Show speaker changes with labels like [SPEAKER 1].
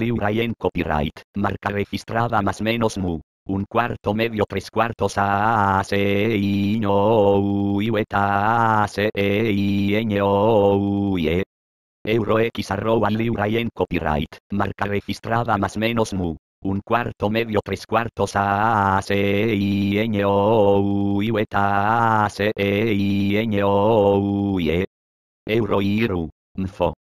[SPEAKER 1] y en copyright, marca registrada más menos mu. Un cuarto medio tres cuartos a se i u i c se i n o e. Euro x arroba libra y en copyright, marca registrada más menos mu. Un cuarto medio tres cuartos a se i n o i c e i n o e. Euro iru,